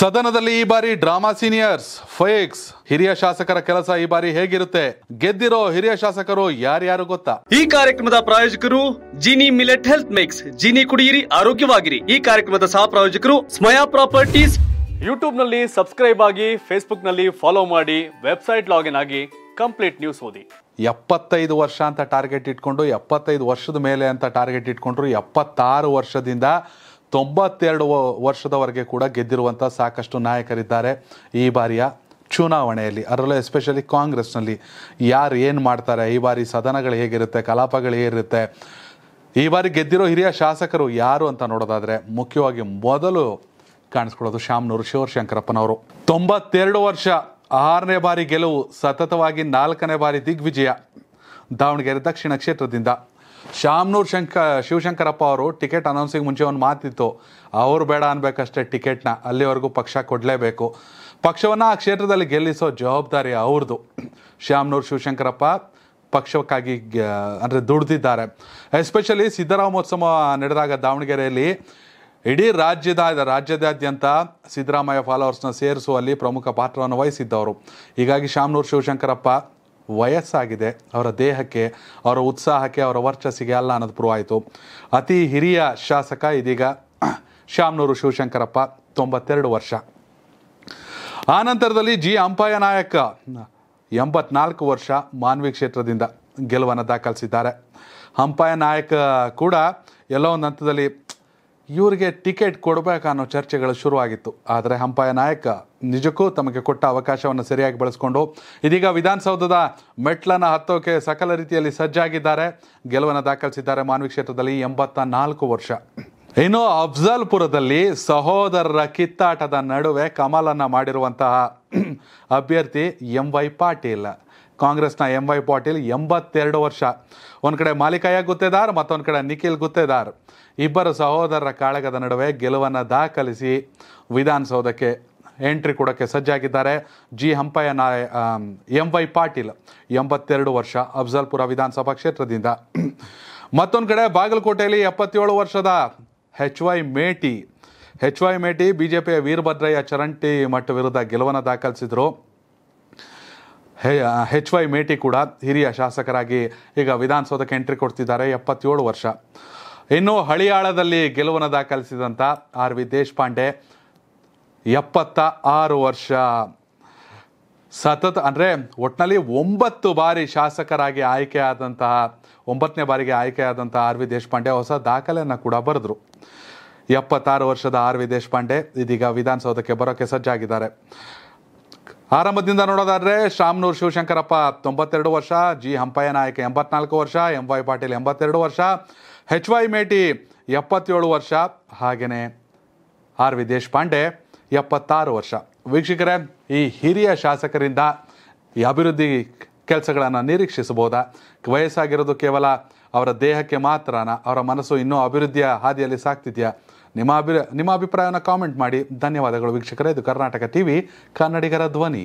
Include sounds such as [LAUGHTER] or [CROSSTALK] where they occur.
ಸದನದಲ್ಲಿ ಈ ಬಾರಿ ಡ್ರಾಮಾ ಸೀನಿಯರ್ಸ್ ಫೇಕ್ಸ್ ಹಿರಿಯ ಶಾಸಕರ ಕೆಲಸ ಈ ಬಾರಿ ಹೇಗಿರುತ್ತೆ ಗೆದ್ದಿರೋ ಹಿರಿಯ ಶಾಸಕರು ಯಾರ್ಯಾರು ಗೊತ್ತಾ ಈ ಕಾರ್ಯಕ್ರಮದ ಪ್ರಾಯೋಜಕರು Jini millet health mix Jini ಕುಡಿಯಿರಿ ಆರೋಗ್ಯವಾಗಿರಿ ಈ ಕಾರ್ಯಕ್ರಮದ ಸಹ ಪ್ರಾಯೋಜಕರು ಸ್ಮಯಾ ಪ್ರಾಪರ್ಟೀಸ್ ಯೂಟ್ಯೂಬ್ ನಲ್ಲಿ ಸಬ್ಸ್ಕ್ರೈಬ್ ಆಗಿ ಫೇಸ್ಬುಕ್ ನಲ್ಲಿ ಫಾಲೋ ಮಾಡಿ ವೆಬ್ಸೈಟ್ ಲಾಗಿನ್ ಆಗಿ ಕಂಪ್ಲೀಟ್ ನ್ಯೂಸ್ ಓದಿ ಎಪ್ಪತ್ತೈದು ವರ್ಷ ಅಂತ ಟಾರ್ಗೆಟ್ ಇಟ್ಕೊಂಡು ಎಪ್ಪತ್ತೈದು ವರ್ಷದ ಮೇಲೆ ಅಂತ ಟಾರ್ಗೆಟ್ ಇಟ್ಕೊಂಡ್ರು ಎಪ್ಪತ್ತಾರು ವರ್ಷದಿಂದ ತೊಂಬತ್ತೆರಡು ವರ್ಷದವರೆಗೆ ಕೂಡ ಗೆದ್ದಿರುವಂಥ ಸಾಕಷ್ಟು ನಾಯಕರಿದ್ದಾರೆ ಈ ಬಾರಿಯ ಚುನಾವಣೆಯಲ್ಲಿ ಅದರಲ್ಲೂ ಎಸ್ಪೆಷಲಿ ಕಾಂಗ್ರೆಸ್ನಲ್ಲಿ ಯಾರು ಏನು ಮಾಡ್ತಾರೆ ಈ ಬಾರಿ ಸದನಗಳು ಹೇಗಿರುತ್ತೆ ಕಲಾಪಗಳು ಹೇಗಿರುತ್ತೆ ಈ ಬಾರಿ ಗೆದ್ದಿರೋ ಹಿರಿಯ ಶಾಸಕರು ಯಾರು ಅಂತ ನೋಡೋದಾದರೆ ಮುಖ್ಯವಾಗಿ ಮೊದಲು ಕಾಣಿಸ್ಕೊಳ್ಳೋದು ಶಾಮ್ನೂರು ಶಿವಶಂಕರಪ್ಪನವರು ತೊಂಬತ್ತೆರಡು ವರ್ಷ ಆರನೇ ಬಾರಿ ಗೆಲುವು ಸತತವಾಗಿ ನಾಲ್ಕನೇ ಬಾರಿ ದಿಗ್ವಿಜಯ ದಾವಣಗೆರೆ ದಕ್ಷಿಣ ಕ್ಷೇತ್ರದಿಂದ ಶಾಮ್ನೂರ್ ಶಂಕ ಶಿವಶಂಕರಪ್ಪ ಅವರು ಟಿಕೆಟ್ ಅನೌನ್ಸಿಂಗ್ ಮುಂಚೆ ಒಂದು ಮಾತಿತ್ತು ಅವರು ಬೇಡ ಅನ್ಬೇಕಷ್ಟೇ ಟಿಕೆಟ್ನ ಅಲ್ಲಿವರೆಗೂ ಪಕ್ಷ ಕೊಡಲೇಬೇಕು ಪಕ್ಷವನ್ನು ಆ ಕ್ಷೇತ್ರದಲ್ಲಿ ಗೆಲ್ಲಿಸೋ ಜವಾಬ್ದಾರಿ ಅವ್ರದ್ದು ಶ್ಯಾಮ್ನೂರ್ ಶಿವಶಂಕರಪ್ಪ ಪಕ್ಷಕ್ಕಾಗಿ ಅಂದರೆ ದುಡಿದಿದ್ದಾರೆ ಎಸ್ಪೆಷಲಿ ಸಿದ್ದರಾಮ ಮಹೋತ್ಸವ ನಡೆದಾಗ ದಾವಣಗೆರೆಯಲ್ಲಿ ಇಡೀ ರಾಜ್ಯದ ರಾಜ್ಯದಾದ್ಯಂತ ಸಿದ್ದರಾಮಯ್ಯ ಫಾಲೋವರ್ಸ್ನ ಸೇರಿಸುವಲ್ಲಿ ಪ್ರಮುಖ ಪಾತ್ರವನ್ನು ವಹಿಸಿದ್ದವರು ಹೀಗಾಗಿ ಶಾಮ್ನೂರ್ ಶಿವಶಂಕರಪ್ಪ ವಯಸ್ಸಾಗಿದೆ ಅವರ ದೇಹಕ್ಕೆ ಅವರ ಉತ್ಸಾಹಕ್ಕೆ ಅವರ ವರ್ಚಸ್ಸಿಗೆ ಅಲ್ಲ ಅನ್ನೋದು ಪ್ರೂವ್ ಆಯಿತು ಅತಿ ಹಿರಿಯ ಶಾಸಕ ಇದೀಗ [CLEARS THROAT] ಶಾಮ್ನೂರು ಶಿವಶಂಕರಪ್ಪ ತೊಂಬತ್ತೆರಡು ವರ್ಷ ಆನಂತರದಲ್ಲಿ ಜಿ ಅಂಪಾಯ ನಾಯಕ ಎಂಬತ್ನಾಲ್ಕು ವರ್ಷ ಮಾನ್ವಿ ಕ್ಷೇತ್ರದಿಂದ ಗೆಲುವನ್ನು ದಾಖಲಿಸಿದ್ದಾರೆ ಹಂಪಾಯ ನಾಯಕ ಕೂಡ ಎಲ್ಲೋ ಒಂದು ಹಂತದಲ್ಲಿ ಇವರಿಗೆ ಟಿಕೆಟ್ ಕೊಡಬೇಕು ಅನ್ನೋ ಚರ್ಚೆಗಳು ಶುರುವಾಗಿತ್ತು ಆದರೆ ಹಂಪಾಯ ನಾಯಕ ನಿಜಕ್ಕೂ ತಮಗೆ ಕೊಟ್ಟ ಅವಕಾಶವನ್ನು ಸರಿಯಾಗಿ ಬಳಸಿಕೊಂಡು ಇದೀಗ ವಿಧಾನಸೌಧದ ಮೆಟ್ಲನ್ನು ಹತ್ತೋಕೆ ಸಕಲ ರೀತಿಯಲ್ಲಿ ಸಜ್ಜಾಗಿದ್ದಾರೆ ಗೆಲುವನ್ನು ದಾಖಲಿಸಿದ್ದಾರೆ ಮಾನವಿ ಕ್ಷೇತ್ರದಲ್ಲಿ ಎಂಬತ್ತ ನಾಲ್ಕು ವರ್ಷ ಇನ್ನು ಅಫ್ಜಲ್ಪುರದಲ್ಲಿ ಸಹೋದರರ ಕಿತ್ತಾಟದ ನಡುವೆ ಕಮಲನ್ನು ಮಾಡಿರುವಂತಹ [CLEARS THROAT] ಅಭ್ಯರ್ಥಿ ಎಂ ವೈ ಪಾಟೀಲ್ ಕಾಂಗ್ರೆಸ್ನ ಎಂ ವೈ ಪಾಟೀಲ್ ಎಂಬತ್ತೆರಡು ವರ್ಷ ಒಂದು ಕಡೆ ಮಾಲಿಕಾಯ ಗುತ್ತೇದಾರ್ ಮತ್ತೊಂದು ಕಡೆ ನಿಖಿಲ್ ಗುತ್ತೇದಾರ್ ಇಬ್ಬರು ಸಹೋದರರ ಕಾಳಗದ ನಡುವೆ ಗೆಲುವನ್ನು ದಾಖಲಿಸಿ ವಿಧಾನಸೌಧಕ್ಕೆ ಎಂಟ್ರಿ ಕೊಡೋಕ್ಕೆ ಸಜ್ಜಾಗಿದ್ದಾರೆ ಜಿ ಹಂಪಯ್ಯ ನಾಯ ಎಂ ವೈ ಪಾಟೀಲ್ ಎಂಬತ್ತೆರಡು ವರ್ಷ ಅಫ್ಜಲ್ಪುರ ವಿಧಾನಸಭಾ ಕ್ಷೇತ್ರದಿಂದ [CLEARS THROAT] ಮತ್ತೊಂದು ಕಡೆ ಬಾಗಲಕೋಟೆಯಲ್ಲಿ ಎಪ್ಪತ್ತೇಳು ವರ್ಷದ H Y Meti H Y Meti B J ಪಿಯ ವೀರಭದ್ರಯ್ಯ ಚರಂಟಿ ಮಠ ವಿರುದ್ಧ ಗೆಲುವನ್ನು ದಾಖಲಿಸಿದರು ಹೆಚ್ ವೈ ಮೇಟಿ ಕೂಡ ಹಿರಿಯ ಶಾಸಕರಾಗಿ ಈಗ ವಿಧಾನಸೌಧಕ್ಕೆ ಎಂಟ್ರಿ ಕೊಡ್ತಿದ್ದಾರೆ ಎಪ್ಪತ್ತೇಳು ವರ್ಷ ಇನ್ನು ಹಳಿಯಾಳದಲ್ಲಿ ಗೆಲುವನ್ನು ದಾಖಲಿಸಿದಂಥ ಆರ್ ವಿ ದೇಶಪಾಂಡೆ ಎಪ್ಪತ್ತ ಆರು ವರ್ಷ ಸತತ ಅಂದರೆ ಒಟ್ನಲ್ಲಿ ಒಂಬತ್ತು ಬಾರಿ ಶಾಸಕರಾಗಿ ಆಯ್ಕೆಯಾದಂತಹ ಒಂಬತ್ತನೇ ಬಾರಿಗೆ ಆಯ್ಕೆಯಾದಂತಹ ಆರ್ ವಿ ದೇಶಪಾಂಡೆ ಹೊಸ ದಾಖಲೆಯನ್ನು ಕೂಡ ಬರೆದರು ಎಪ್ಪತ್ತಾರು ವರ್ಷದ ಆರ್ ವಿ ದೇಶಪಾಂಡೆ ಇದೀಗ ವಿಧಾನಸೌಧಕ್ಕೆ ಬರೋಕ್ಕೆ ಸಜ್ಜಾಗಿದ್ದಾರೆ ಆರಂಭದಿಂದ ನೋಡೋದಾದರೆ ಶಾಮನೂರು ಶಿವಶಂಕರಪ್ಪ ತೊಂಬತ್ತೆರಡು ವರ್ಷ ಜಿ ಹಂಪಯ್ಯ ನಾಯಕ ಎಂಬತ್ನಾಲ್ಕು ವರ್ಷ ಎಂ ವೈ ಪಾಟೀಲ್ ಎಂಬತ್ತೆರಡು ವರ್ಷ ಹೆಚ್ ವೈ ಮೇಟಿ ಎಪ್ಪತ್ತೇಳು ವರ್ಷ ಹಾಗೆಯೇ ಆರ್ ವಿ ದೇಶಪಾಂಡೆ ಎಪ್ಪತ್ತಾರು ವರ್ಷ ವೀಕ್ಷಕರೇ ಈ ಹಿರಿಯ ಶಾಸಕರಿಂದ ಈ ಅಭಿವೃದ್ಧಿ ಕೆಲಸಗಳನ್ನು ನಿರೀಕ್ಷಿಸಬಹುದಾ ವಯಸ್ಸಾಗಿರೋದು ಕೇವಲ ಅವರ ದೇಹಕ್ಕೆ ಮಾತ್ರನ ಅವರ ಮನಸ್ಸು ಇನ್ನೂ ಅಭಿವೃದ್ಧಿಯ ಹಾದಿಯಲ್ಲಿ ಸಾಕ್ತಿದೆಯಾ ನಿಮ್ಮ ಅಭಿ ನಿಮ್ಮ ಅಭಿಪ್ರಾಯವನ್ನು ಕಾಮೆಂಟ್ ಮಾಡಿ ಧನ್ಯವಾದಗಳು ವೀಕ್ಷಕರೇ ಇದು ಕರ್ನಾಟಕ ಟಿವಿ ಕನ್ನಡಿಗರ ಧ್ವನಿ